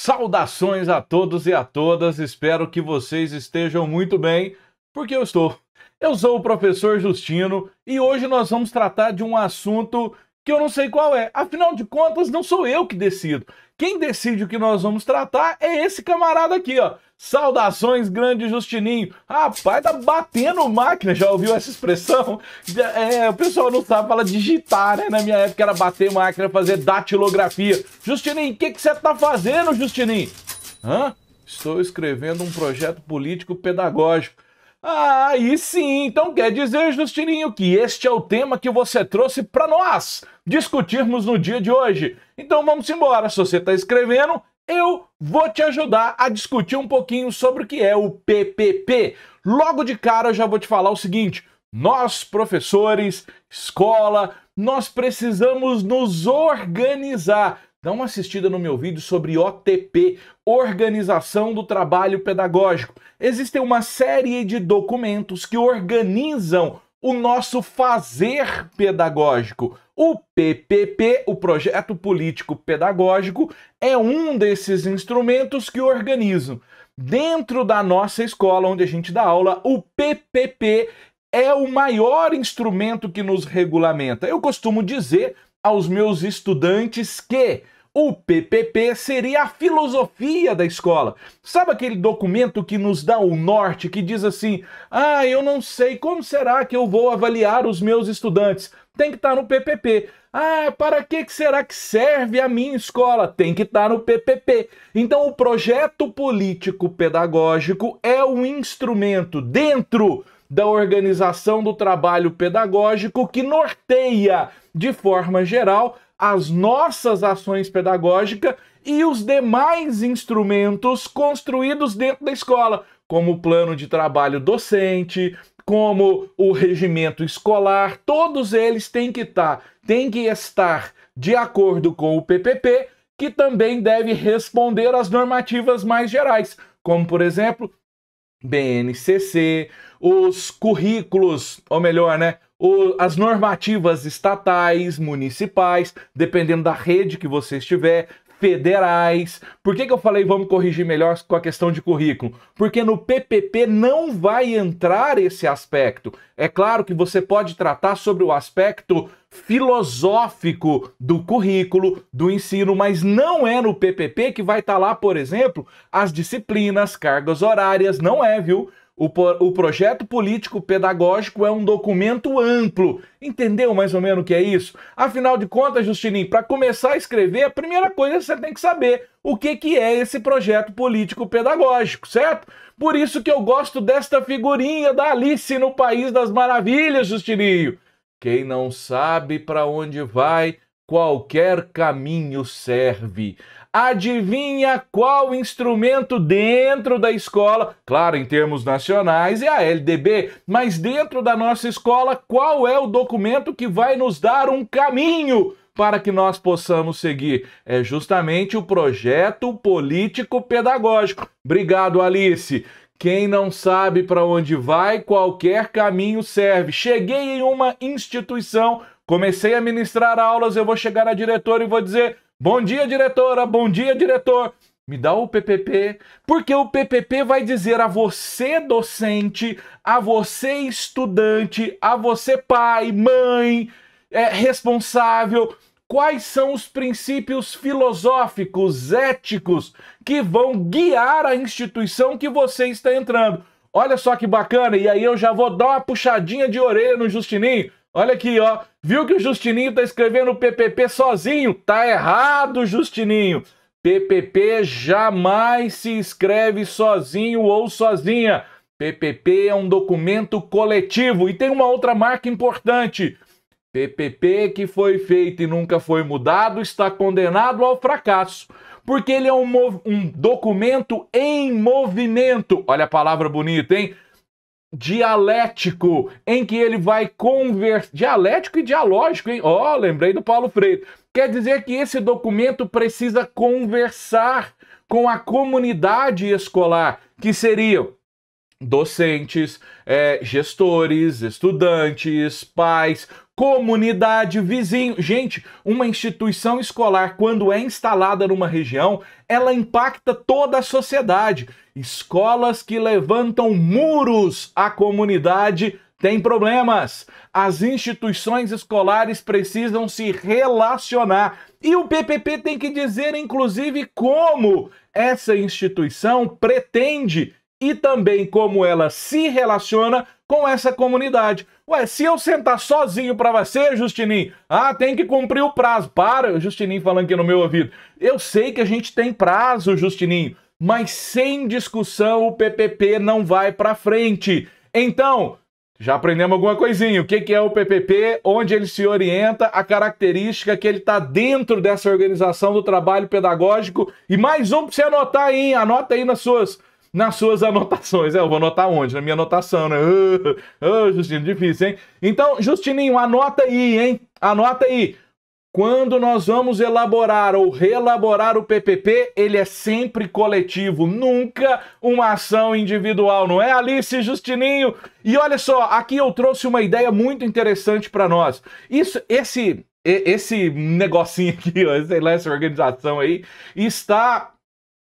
Saudações a todos e a todas, espero que vocês estejam muito bem, porque eu estou. Eu sou o professor Justino e hoje nós vamos tratar de um assunto que eu não sei qual é. Afinal de contas, não sou eu que decido. Quem decide o que nós vamos tratar é esse camarada aqui, ó. Saudações, grande Justininho. Rapaz, tá batendo máquina, já ouviu essa expressão? É, o pessoal não sabe falar digitar, né? Na minha época era bater máquina, fazer datilografia. Justininho, o que você tá fazendo, Justininho? Hã? Estou escrevendo um projeto político pedagógico. Ah, aí sim, então quer dizer, Justininho, que este é o tema que você trouxe para nós discutirmos no dia de hoje. Então vamos embora, se você está escrevendo, eu vou te ajudar a discutir um pouquinho sobre o que é o PPP. Logo de cara eu já vou te falar o seguinte: nós, professores, escola, nós precisamos nos organizar. Dá uma assistida no meu vídeo sobre OTP, Organização do Trabalho Pedagógico. Existem uma série de documentos que organizam o nosso fazer pedagógico. O PPP, o Projeto Político Pedagógico, é um desses instrumentos que organizam. Dentro da nossa escola, onde a gente dá aula, o PPP é o maior instrumento que nos regulamenta. Eu costumo dizer aos meus estudantes que o PPP seria a filosofia da escola. Sabe aquele documento que nos dá o norte, que diz assim: ah, eu não sei como será que eu vou avaliar os meus estudantes? Tem que estar no PPP. Ah, para que será que serve a minha escola? Tem que estar no PPP. Então, o projeto político pedagógico é um instrumento dentro da organização do trabalho pedagógico que norteia, de forma geral, as nossas ações pedagógicas e os demais instrumentos construídos dentro da escola, como o plano de trabalho docente, como o regimento escolar, todos eles têm que estar, tá, têm que estar de acordo com o PPP, que também deve responder às normativas mais gerais, como por exemplo, BNCC, os currículos, ou melhor, né, o, as normativas estatais, municipais, dependendo da rede que você estiver, federais. Por que, que eu falei vamos corrigir melhor com a questão de currículo? Porque no PPP não vai entrar esse aspecto. É claro que você pode tratar sobre o aspecto filosófico do currículo, do ensino, mas não é no PPP que vai estar tá lá, por exemplo, as disciplinas, cargas horárias, não é, viu? O, o projeto político pedagógico é um documento amplo. Entendeu mais ou menos o que é isso? Afinal de contas, Justininho, para começar a escrever, a primeira coisa que você tem que saber o que, que é esse projeto político pedagógico, certo? Por isso que eu gosto desta figurinha da Alice no País das Maravilhas, Justininho. Quem não sabe para onde vai, qualquer caminho serve. Adivinha qual instrumento dentro da escola? Claro, em termos nacionais é a LDB, mas dentro da nossa escola, qual é o documento que vai nos dar um caminho? Para que nós possamos seguir, é justamente o projeto político-pedagógico. Obrigado, Alice. Quem não sabe para onde vai, qualquer caminho serve. Cheguei em uma instituição Comecei a ministrar aulas, eu vou chegar na diretora e vou dizer: "Bom dia, diretora, bom dia, diretor. Me dá o PPP", porque o PPP vai dizer a você docente, a você estudante, a você pai, mãe, é, responsável, quais são os princípios filosóficos, éticos que vão guiar a instituição que você está entrando. Olha só que bacana, e aí eu já vou dar uma puxadinha de orelha no Justininho, Olha aqui, ó. Viu que o Justininho tá escrevendo PPP sozinho? Tá errado, Justininho. PPP jamais se escreve sozinho ou sozinha. PPP é um documento coletivo. E tem uma outra marca importante. PPP que foi feito e nunca foi mudado está condenado ao fracasso, porque ele é um, um documento em movimento. Olha a palavra bonita, hein? dialético, em que ele vai conversar. Dialético e dialógico, hein? Ó, oh, lembrei do Paulo Freire. Quer dizer que esse documento precisa conversar com a comunidade escolar, que seriam docentes, é, gestores, estudantes, pais, comunidade, vizinho. Gente, uma instituição escolar, quando é instalada numa região, ela impacta toda a sociedade. Escolas que levantam muros à comunidade têm problemas. As instituições escolares precisam se relacionar. E o PPP tem que dizer, inclusive, como essa instituição pretende e também como ela se relaciona com essa comunidade. Ué, se eu sentar sozinho para você, Justininho, ah, tem que cumprir o prazo. Para, Justininho falando aqui no meu ouvido. Eu sei que a gente tem prazo, Justininho, mas sem discussão o PPP não vai para frente. Então, já aprendemos alguma coisinha. O que, é o PPP? Onde ele se orienta? A característica que ele está dentro dessa organização do trabalho pedagógico. E mais um para você anotar aí, hein? Anota aí nas suas nas suas anotações. É, eu vou anotar onde? Na minha anotação, né? Ô, oh, ah, oh, ah, Justino, difícil, hein? Então, Justininho, anota aí, hein? Anota aí. Quando nós vamos elaborar ou relaborar o PPP, ele é sempre coletivo, nunca uma ação individual, não é, Alice Justininho? E olha só, aqui eu trouxe uma ideia muito interessante para nós. Isso, esse, esse negocinho aqui, essa organização aí, está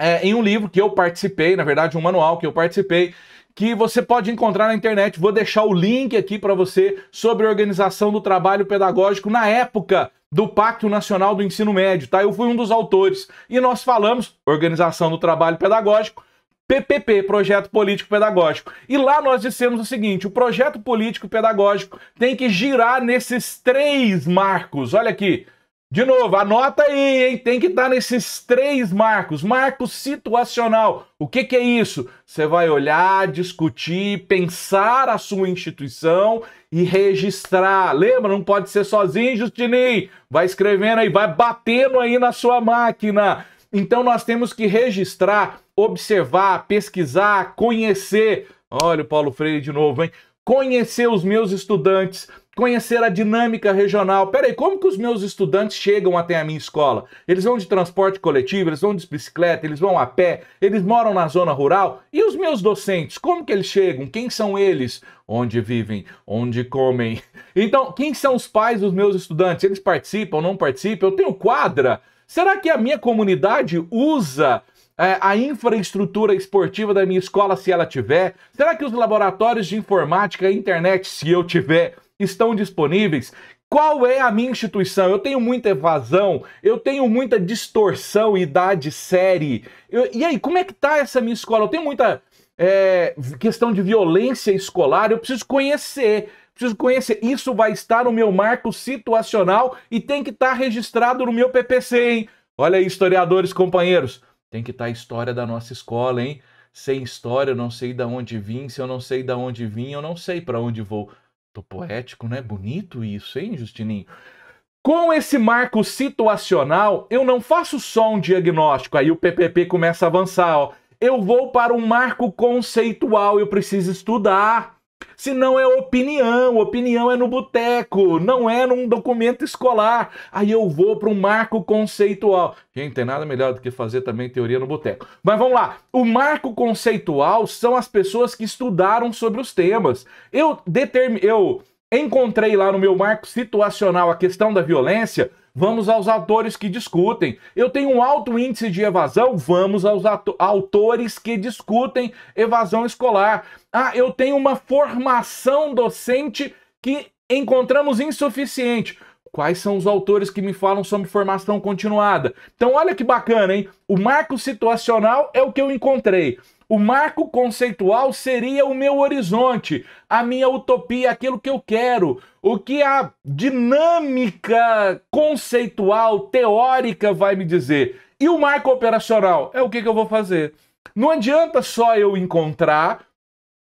é, em um livro que eu participei, na verdade, um manual que eu participei, que você pode encontrar na internet. Vou deixar o link aqui para você sobre organização do trabalho pedagógico na época do Pacto Nacional do Ensino Médio, tá? Eu fui um dos autores e nós falamos organização do trabalho pedagógico PPP, Projeto Político Pedagógico. E lá nós dissemos o seguinte: o projeto político pedagógico tem que girar nesses três marcos. Olha aqui, de novo, anota aí, hein? Tem que estar nesses três marcos. Marco situacional. O que, que é isso? Você vai olhar, discutir, pensar a sua instituição e registrar. Lembra? Não pode ser sozinho, Justinei. Vai escrevendo aí, vai batendo aí na sua máquina. Então nós temos que registrar, observar, pesquisar, conhecer. Olha o Paulo Freire de novo, hein? Conhecer os meus estudantes, conhecer a dinâmica regional. Peraí, como que os meus estudantes chegam até a minha escola? Eles vão de transporte coletivo, eles vão de bicicleta, eles vão a pé, eles moram na zona rural. E os meus docentes, como que eles chegam? Quem são eles? Onde vivem? Onde comem? Então, quem são os pais dos meus estudantes? Eles participam, não participam? Eu tenho quadra? Será que a minha comunidade usa é, a infraestrutura esportiva da minha escola, se ela tiver? Será que os laboratórios de informática e internet, se eu tiver, estão disponíveis. Qual é a minha instituição? Eu tenho muita evasão, eu tenho muita distorção, idade, série. Eu, e aí, como é que tá essa minha escola? Eu tenho muita é, questão de violência escolar, eu preciso conhecer. Preciso conhecer. Isso vai estar no meu marco situacional e tem que estar tá registrado no meu PPC, hein? Olha aí, historiadores, companheiros. Tem que estar tá a história da nossa escola, hein? Sem história, eu não sei de onde vim. Se eu não sei de onde vim, eu não sei para onde vou. Tô poético, né? Bonito isso, hein, Justininho? Com esse marco situacional, eu não faço só um diagnóstico, aí o PPP começa a avançar, ó. Eu vou para um marco conceitual, eu preciso estudar. Se não é opinião, opinião é no boteco, não é num documento escolar. Aí eu vou para um marco conceitual. Gente, tem nada melhor do que fazer também teoria no boteco. Mas vamos lá. O marco conceitual são as pessoas que estudaram sobre os temas. Eu determinei, eu encontrei lá no meu marco situacional a questão da violência vamos aos autores que discutem. Eu tenho um alto índice de evasão, vamos aos autores que discutem evasão escolar. Ah, eu tenho uma formação docente que encontramos insuficiente. Quais são os autores que me falam sobre formação continuada? Então, olha que bacana, hein? O marco situacional é o que eu encontrei. O marco conceitual seria o meu horizonte, a minha utopia, aquilo que eu quero. O que a dinâmica conceitual, teórica vai me dizer. E o marco operacional é o que, que eu vou fazer. Não adianta só eu encontrar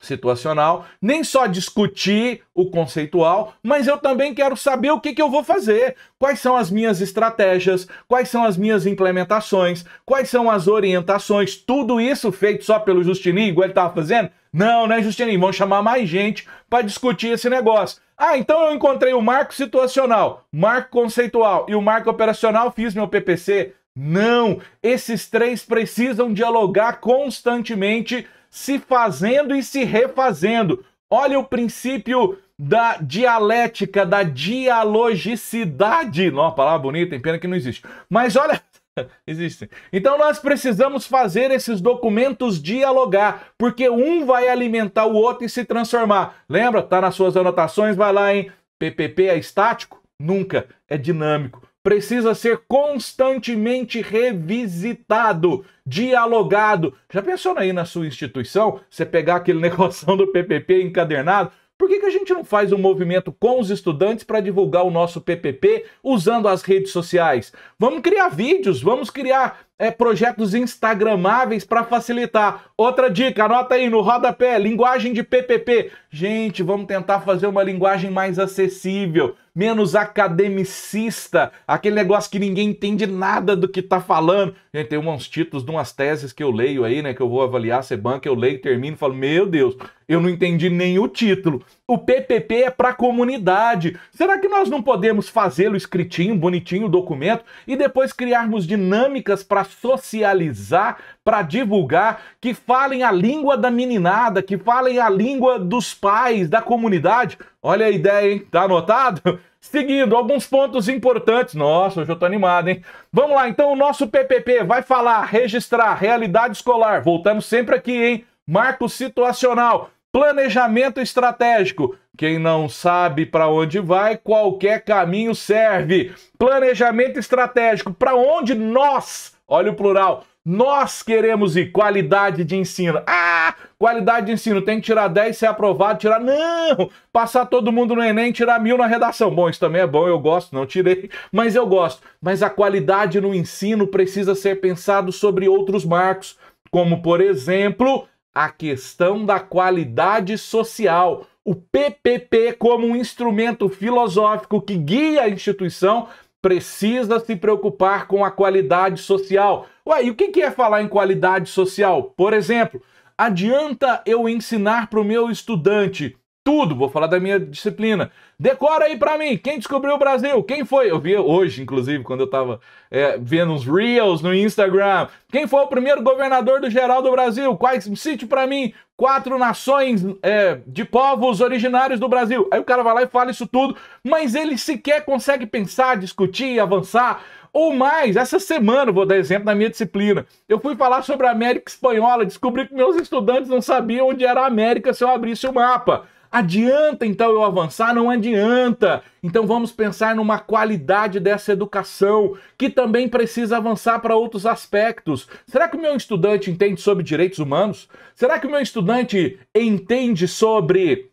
situacional, nem só discutir o conceitual, mas eu também quero saber o que, que eu vou fazer, quais são as minhas estratégias, quais são as minhas implementações, quais são as orientações, tudo isso feito só pelo Justininho, igual ele estava fazendo? Não, né, Justininho? Vão chamar mais gente para discutir esse negócio. Ah, então eu encontrei o marco situacional, marco conceitual e o marco operacional, fiz meu PPC. Não, esses três precisam dialogar constantemente se fazendo e se refazendo. Olha o princípio da dialética, da dialogicidade. Não, palavra bonita, hein? pena que não existe. Mas olha, existe. Então nós precisamos fazer esses documentos dialogar, porque um vai alimentar o outro e se transformar. Lembra? Tá nas suas anotações, vai lá em PPP é estático? Nunca, é dinâmico precisa ser constantemente revisitado, dialogado. Já pensou aí na sua instituição, você pegar aquele negócio do PPP encadernado? Por que, que a gente não faz um movimento com os estudantes para divulgar o nosso PPP usando as redes sociais? Vamos criar vídeos, vamos criar é, projetos instagramáveis para facilitar. Outra dica, anota aí no rodapé, linguagem de PPP. Gente, vamos tentar fazer uma linguagem mais acessível, menos academicista, aquele negócio que ninguém entende nada do que tá falando. Gente, tem uns títulos de umas teses que eu leio aí, né, que eu vou avaliar se eu leio, termino e falo: "Meu Deus, eu não entendi nem o título. O PPP é para comunidade. Será que nós não podemos fazê-lo escritinho, bonitinho o documento e depois criarmos dinâmicas para socializar, para divulgar, que falem a língua da meninada, que falem a língua dos pais, da comunidade. Olha a ideia, hein? Tá anotado? Seguindo, alguns pontos importantes. Nossa, hoje eu tô animado, hein? Vamos lá, então, o nosso PPP vai falar, registrar, realidade escolar. Voltamos sempre aqui, hein? Marco situacional, planejamento estratégico. Quem não sabe para onde vai, qualquer caminho serve. Planejamento estratégico, para onde nós, olha o plural, nós queremos ir. Qualidade de ensino. Ah, qualidade de ensino. Tem que tirar 10, ser aprovado, tirar. Não! Passar todo mundo no Enem, tirar mil na redação. Bom, isso também é bom, eu gosto, não tirei, mas eu gosto. Mas a qualidade no ensino precisa ser pensado sobre outros marcos, como, por exemplo, a questão da qualidade social. O PPP, como um instrumento filosófico que guia a instituição precisa se preocupar com a qualidade social. Ué, e o que é falar em qualidade social? Por exemplo, adianta eu ensinar para o meu estudante tudo, vou falar da minha disciplina. Decora aí para mim, quem descobriu o Brasil? Quem foi? Eu vi hoje, inclusive, quando eu tava é, vendo uns reels no Instagram. Quem foi o primeiro governador do geral do Brasil? Quais, cite para mim, quatro nações é, de povos originários do Brasil. Aí o cara vai lá e fala isso tudo, mas ele sequer consegue pensar, discutir, avançar. Ou mais, essa semana, vou dar exemplo da minha disciplina, eu fui falar sobre a América Espanhola, descobri que meus estudantes não sabiam onde era a América se eu abrisse o mapa. Adianta então eu avançar? Não adianta. Então vamos pensar numa qualidade dessa educação que também precisa avançar para outros aspectos. Será que o meu estudante entende sobre direitos humanos? Será que o meu estudante entende sobre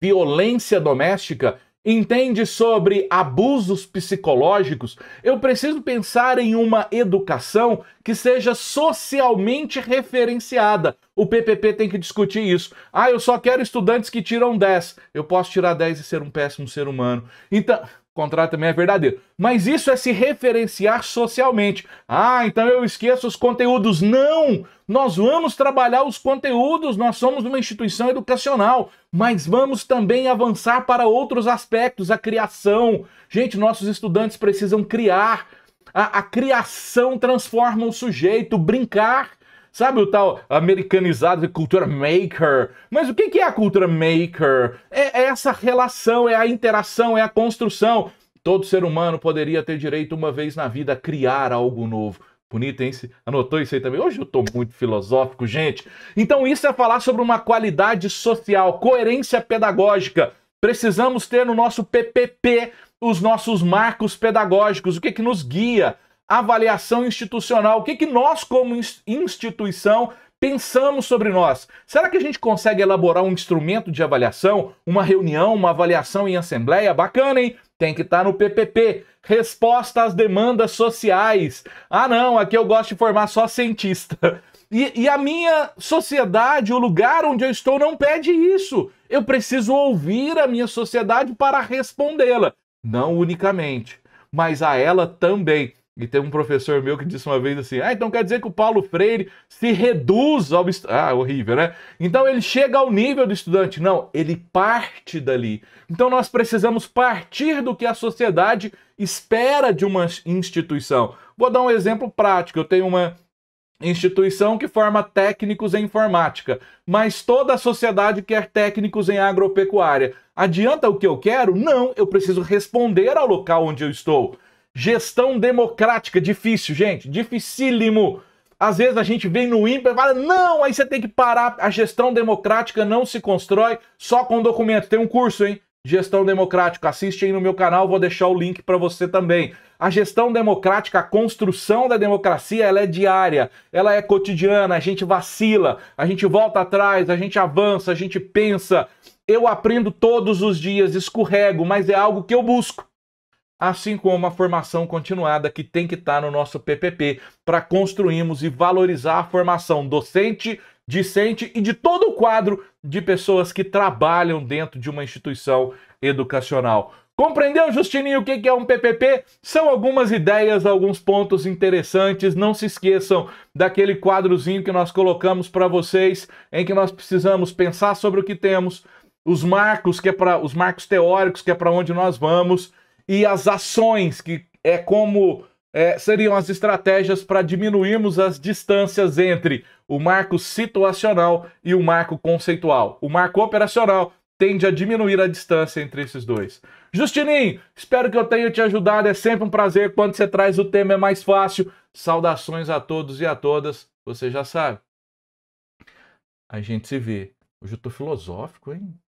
violência doméstica? entende sobre abusos psicológicos, eu preciso pensar em uma educação que seja socialmente referenciada. O PPP tem que discutir isso. Ah, eu só quero estudantes que tiram 10. Eu posso tirar 10 e ser um péssimo ser humano. Então, contrário também é verdadeiro. Mas isso é se referenciar socialmente. Ah, então eu esqueço os conteúdos. Não! Nós vamos trabalhar os conteúdos, nós somos uma instituição educacional, mas vamos também avançar para outros aspectos, a criação. Gente, nossos estudantes precisam criar. A, a criação transforma o sujeito, brincar Sabe o tal americanizado de cultura maker? Mas o que é a cultura maker? É, é essa relação, é a interação, é a construção. Todo ser humano poderia ter direito uma vez na vida a criar algo novo. Bonito, hein? Anotou isso aí também? Hoje eu tô muito filosófico, gente. Então, isso é falar sobre uma qualidade social, coerência pedagógica. Precisamos ter no nosso PPP os nossos marcos pedagógicos, o que é que nos guia avaliação institucional, o que, que nós, como instituição, pensamos sobre nós. Será que a gente consegue elaborar um instrumento de avaliação, uma reunião, uma avaliação em assembleia? Bacana, hein? Tem que estar tá no PPP. Resposta às demandas sociais. Ah, não, aqui eu gosto de formar só cientista. E, e a minha sociedade, o lugar onde eu estou, não pede isso. Eu preciso ouvir a minha sociedade para respondê-la. Não unicamente, mas a ela também. E tem um professor meu que disse uma vez assim: Ah, então quer dizer que o Paulo Freire se reduz ao. Ah, horrível, né? Então ele chega ao nível do estudante. Não, ele parte dali. Então nós precisamos partir do que a sociedade espera de uma instituição. Vou dar um exemplo prático. Eu tenho uma instituição que forma técnicos em informática, mas toda a sociedade quer técnicos em agropecuária. Adianta o que eu quero? Não, eu preciso responder ao local onde eu estou. Gestão democrática, difícil, gente, dificílimo. Às vezes a gente vem no ímpeto e fala, não, aí você tem que parar. A gestão democrática não se constrói só com documento. Tem um curso, hein? Gestão Democrática. Assiste aí no meu canal, vou deixar o link para você também. A gestão democrática, a construção da democracia, ela é diária, ela é cotidiana, a gente vacila, a gente volta atrás, a gente avança, a gente pensa. Eu aprendo todos os dias, escorrego, mas é algo que eu busco assim como a formação continuada que tem que estar tá no nosso PPP para construirmos e valorizar a formação docente, discente e de todo o quadro de pessoas que trabalham dentro de uma instituição educacional. Compreendeu, Justininho, o que é um PPP? São algumas ideias, alguns pontos interessantes. Não se esqueçam daquele quadrozinho que nós colocamos para vocês, em que nós precisamos pensar sobre o que temos, os marcos que é para os marcos teóricos que é para onde nós vamos, e as ações, que é como é, seriam as estratégias para diminuirmos as distâncias entre o marco situacional e o marco conceitual. O marco operacional tende a diminuir a distância entre esses dois. Justininho, espero que eu tenha te ajudado. É sempre um prazer quando você traz o tema, é mais fácil. Saudações a todos e a todas. Você já sabe. A gente se vê. Hoje eu tô filosófico, hein?